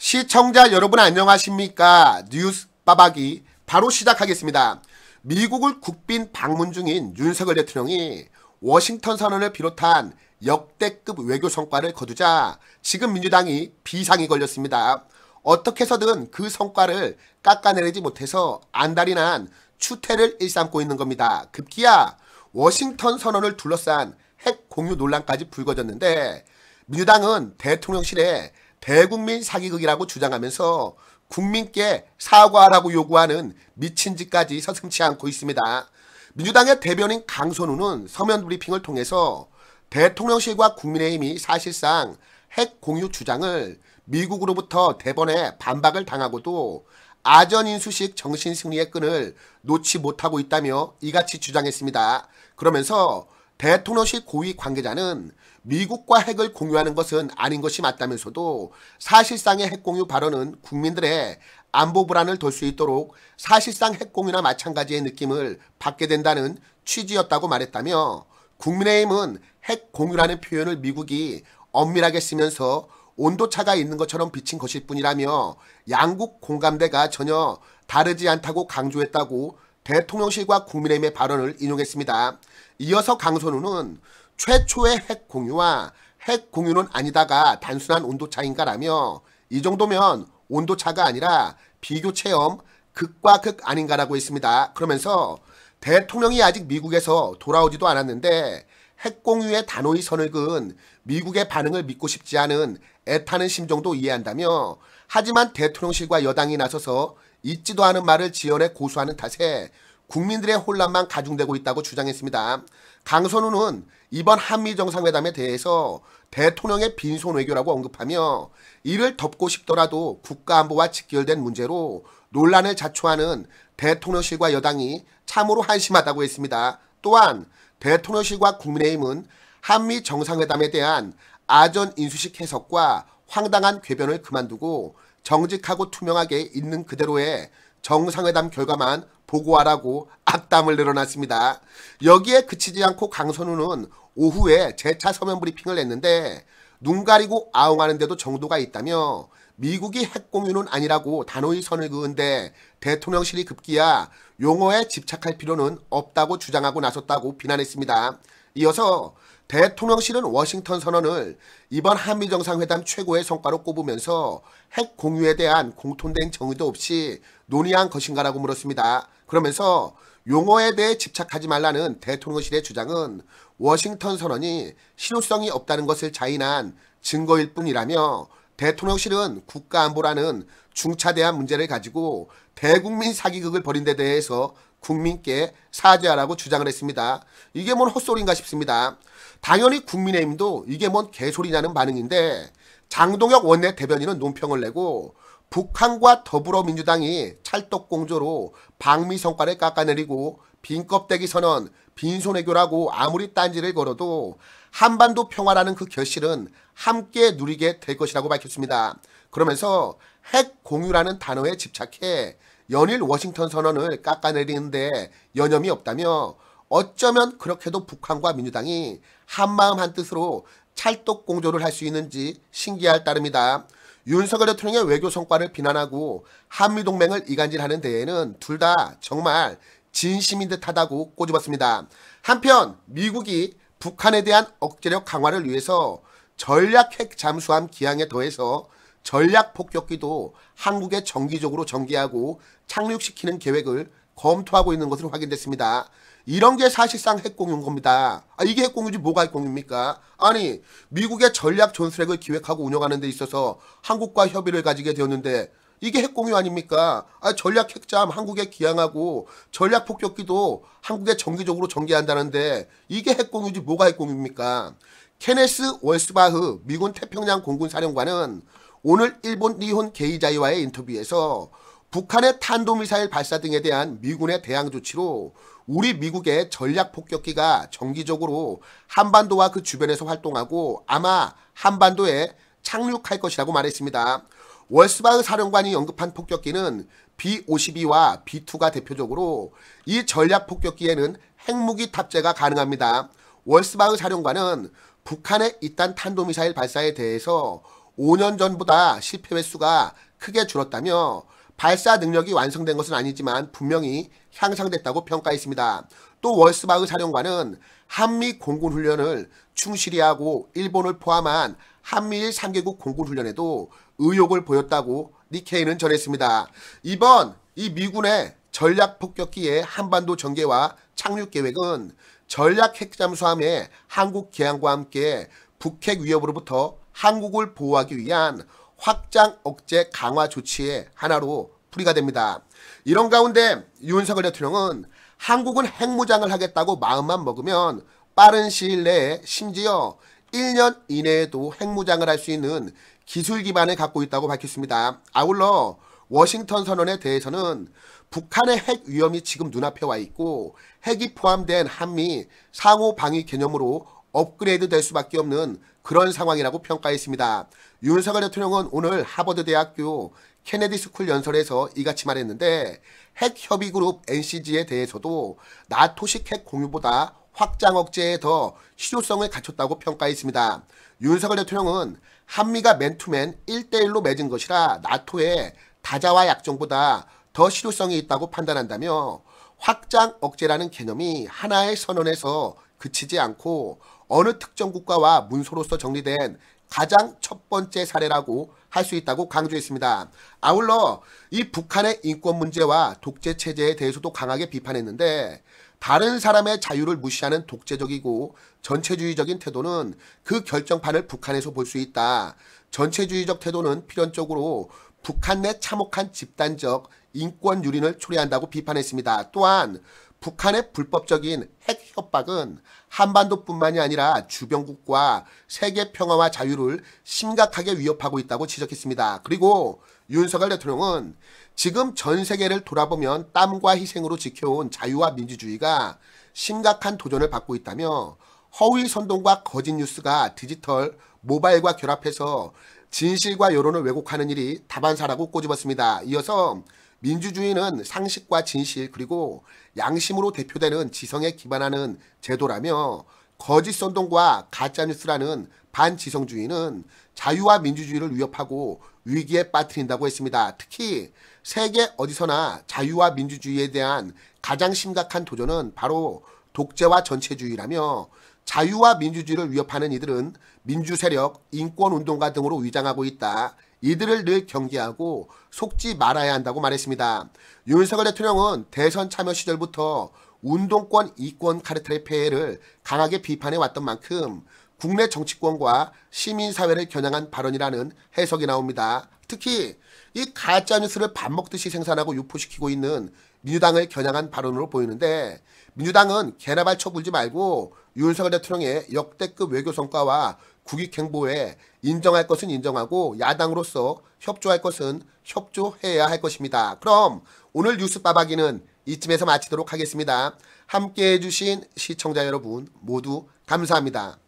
시청자 여러분 안녕하십니까? 뉴스 빠박이 바로 시작하겠습니다. 미국을 국빈 방문 중인 윤석열 대통령이 워싱턴 선언을 비롯한 역대급 외교 성과를 거두자 지금 민주당이 비상이 걸렸습니다. 어떻게 해서든 그 성과를 깎아내리지 못해서 안달이 난 추태를 일삼고 있는 겁니다. 급기야 워싱턴 선언을 둘러싼 핵 공유 논란까지 불거졌는데 민주당은 대통령실에 대국민 사기극이라고 주장하면서 국민께 사과하라고 요구하는 미친 짓까지 서슴치 않고 있습니다. 민주당의 대변인 강선우는 서면 브리핑을 통해서 대통령실과 국민의힘이 사실상 핵 공유 주장을 미국으로부터 대번에 반박을 당하고도 아전인수식 정신 승리의 끈을 놓지 못하고 있다며 이같이 주장했습니다. 그러면서 대통령실 고위 관계자는 미국과 핵을 공유하는 것은 아닌 것이 맞다면서도 사실상의 핵 공유 발언은 국민들의 안보 불안을 덜수 있도록 사실상 핵 공유나 마찬가지의 느낌을 받게 된다는 취지였다고 말했다며 국민의힘은 핵 공유라는 표현을 미국이 엄밀하게 쓰면서 온도차가 있는 것처럼 비친 것일 뿐이라며 양국 공감대가 전혀 다르지 않다고 강조했다고 대통령실과 국민의힘의 발언을 인용했습니다. 이어서 강선우는 최초의 핵 공유와 핵 공유는 아니다가 단순한 온도 차인가라며 이 정도면 온도 차가 아니라 비교 체험 극과 극 아닌가라고 했습니다. 그러면서 대통령이 아직 미국에서 돌아오지도 않았는데 핵공유의 단호히 선을 그은 미국의 반응을 믿고 싶지 않은 애타는 심정도 이해한다며 하지만 대통령실과 여당이 나서서 있지도 않은 말을 지연해 고수하는 탓에 국민들의 혼란만 가중되고 있다고 주장했습니다. 강선우는 이번 한미 정상회담에 대해서 대통령의 빈손 외교라고 언급하며 이를 덮고 싶더라도 국가안보와 직결된 문제로 논란을 자초하는 대통령실과 여당이 참으로 한심하다고 했습니다. 또한 대통령실과 국민의힘은 한미 정상회담에 대한 아전 인수식 해석과 황당한 궤변을 그만두고 정직하고 투명하게 있는 그대로의 정상회담 결과만 보고하라고 악담을 늘어놨습니다. 여기에 그치지 않고 강선우는 오후에 재차 서면 브리핑을 했는데 눈 가리고 아웅하는데도 정도가 있다며 미국이 핵공유는 아니라고 단호히 선을 그은데 대통령실이 급기야 용어에 집착할 필요는 없다고 주장하고 나섰다고 비난했습니다. 이어서 대통령실은 워싱턴 선언을 이번 한미정상회담 최고의 성과로 꼽으면서 핵 공유에 대한 공통된 정의도 없이 논의한 것인가라고 물었습니다. 그러면서 용어에 대해 집착하지 말라는 대통령실의 주장은 워싱턴 선언이 실효성이 없다는 것을 자인한 증거일 뿐이라며 대통령실은 국가안보라는 중차대한 문제를 가지고 대국민 사기극을 벌인 데 대해서 국민께 사죄하라고 주장을 했습니다. 이게 뭔 헛소리인가 싶습니다. 당연히 국민의힘도 이게 뭔 개소리냐는 반응인데 장동혁 원내 대변인은 논평을 내고 북한과 더불어민주당이 찰떡공조로 방미 성과를 깎아내리고 빈껍데기 선언, 빈손해교라고 아무리 딴지를 걸어도 한반도 평화라는 그 결실은 함께 누리게 될 것이라고 밝혔습니다. 그러면서 핵 공유라는 단어에 집착해 연일 워싱턴 선언을 깎아내리는데 여념이 없다며 어쩌면 그렇게도 북한과 민주당이 한마음 한뜻으로 찰떡 공조를 할 수 있는지 신기할 따름이다. 윤석열 대통령의 외교 성과를 비난하고 한미동맹을 이간질하는 대회는둘 다 정말 진심인 듯하다고 꼬집었습니다. 한편 미국이 북한에 대한 억제력 강화를 위해서 전략 핵 잠수함 기항에 더해서 전략 폭격기도 한국에 정기적으로 전개하고 착륙시키는 계획을 검토하고 있는 것으로 확인됐습니다. 이런 게 사실상 핵공유인 겁니다. 아, 이게 핵공유지 뭐가 핵공유입니까? 아니 미국의 전략 전술핵을 기획하고 운영하는 데 있어서 한국과 협의를 가지게 되었는데 이게 핵공유 아닙니까? 아, 전략 핵잠 한국에 기항하고 전략 폭격기도 한국에 정기적으로 전개한다는데 이게 핵공유지 뭐가 핵공유입니까? 케네스 월스바흐 미군 태평양 공군 사령관은 오늘 일본 니혼 게이자이와의 인터뷰에서 북한의 탄도미사일 발사 등에 대한 미군의 대항 조치로 우리 미국의 전략 폭격기가 정기적으로 한반도와 그 주변에서 활동하고 아마 한반도에 착륙할 것이라고 말했습니다. 월스바흐 사령관이 언급한 폭격기는 B-52와 B-2가 대표적으로 이 전략 폭격기에는 핵무기 탑재가 가능합니다. 월스바흐 사령관은 북한의 이딴 탄도미사일 발사에 대해서 5년 전보다 실패 횟수가 크게 줄었다며 발사 능력이 완성된 것은 아니지만 분명히 향상됐다고 평가했습니다. 또 월스바흐 사령관은 한미 공군 훈련을 충실히 하고 일본을 포함한 한미일 3개국 공군 훈련에도 의욕을 보였다고 니케이는 전했습니다. 이번 이 미군의 전략 폭격기의 한반도 전개와 착륙 계획은 전략 핵잠수함의 한국 개항과 함께 북핵 위협으로부터 한국을 보호하기 위한 확장 억제 강화 조치의 하나로 풀이가 됩니다. 이런 가운데 윤석열 대통령은 한국은 핵무장을 하겠다고 마음만 먹으면 빠른 시일 내에 심지어 1년 이내에도 핵무장을 할 수 있는 기술 기반을 갖고 있다고 밝혔습니다. 아울러 워싱턴 선언에 대해서는 북한의 핵 위험이 지금 눈앞에 와 있고 핵이 포함된 한미 상호 방위 개념으로 업그레이드 될 수밖에 없는 그런 상황이라고 평가했습니다. 윤석열 대통령은 오늘 하버드대학교 케네디 스쿨 연설에서 이같이 말했는데 핵협의그룹 NCG에 대해서도 나토식 핵 공유보다 확장 억제에 더 실효성을 갖췄다고 평가했습니다. 윤석열 대통령은 한미가 맨투맨 1대1로 맺은 것이라 나토의 다자와 약정보다 더 실효성이 있다고 판단한다며 확장 억제라는 개념이 하나의 선언에서 그치지 않고 어느 특정 국가와 문서로서 정리된 가장 첫 번째 사례라고 할 수 있다고 강조했습니다. 아울러 이 북한의 인권 문제와 독재 체제에 대해서도 강하게 비판했는데 다른 사람의 자유를 무시하는 독재적이고 전체주의적인 태도는 그 결정판을 북한에서 볼 수 있다. 전체주의적 태도는 필연적으로 북한 내 참혹한 집단적 인권 유린을 초래한다고 비판했습니다. 또한 북한의 불법적인 핵 협박은 한반도뿐만이 아니라 주변국과 세계 평화와 자유를 심각하게 위협하고 있다고 지적했습니다. 그리고 윤석열 대통령은 지금 전 세계를 돌아보면 땀과 희생으로 지켜온 자유와 민주주의가 심각한 도전을 받고 있다며 허위 선동과 거짓 뉴스가 디지털, 모바일과 결합해서 진실과 여론을 왜곡하는 일이 다반사라고 꼬집었습니다. 이어서 민주주의는 상식과 진실 그리고 양심으로 대표되는 지성에 기반하는 제도라며 거짓 선동과 가짜뉴스라는 반지성주의는 자유와 민주주의를 위협하고 위기에 빠뜨린다고 했습니다. 특히 세계 어디서나 자유와 민주주의에 대한 가장 심각한 도전은 바로 독재와 전체주의라며 자유와 민주주의를 위협하는 이들은 민주세력, 인권운동가 등으로 위장하고 있다. 이들을 늘 경계하고 속지 말아야 한다고 말했습니다. 윤석열 대통령은 대선 참여 시절부터 운동권 이권 카르텔의 폐해를 강하게 비판해 왔던 만큼 국내 정치권과 시민사회를 겨냥한 발언이라는 해석이 나옵니다. 특히 이 가짜뉴스를 밥 먹듯이 생산하고 유포시키고 있는 민주당을 겨냥한 발언으로 보이는데 민주당은 개나발쳐 굴지 말고 윤석열 대통령의 역대급 외교 성과와 국익 행보에 인정할 것은 인정하고 야당으로서 협조할 것은 협조해야 할 것입니다. 그럼 오늘 뉴스 빠박이는 이쯤에서 마치도록 하겠습니다. 함께해 주신 시청자 여러분 모두 감사합니다.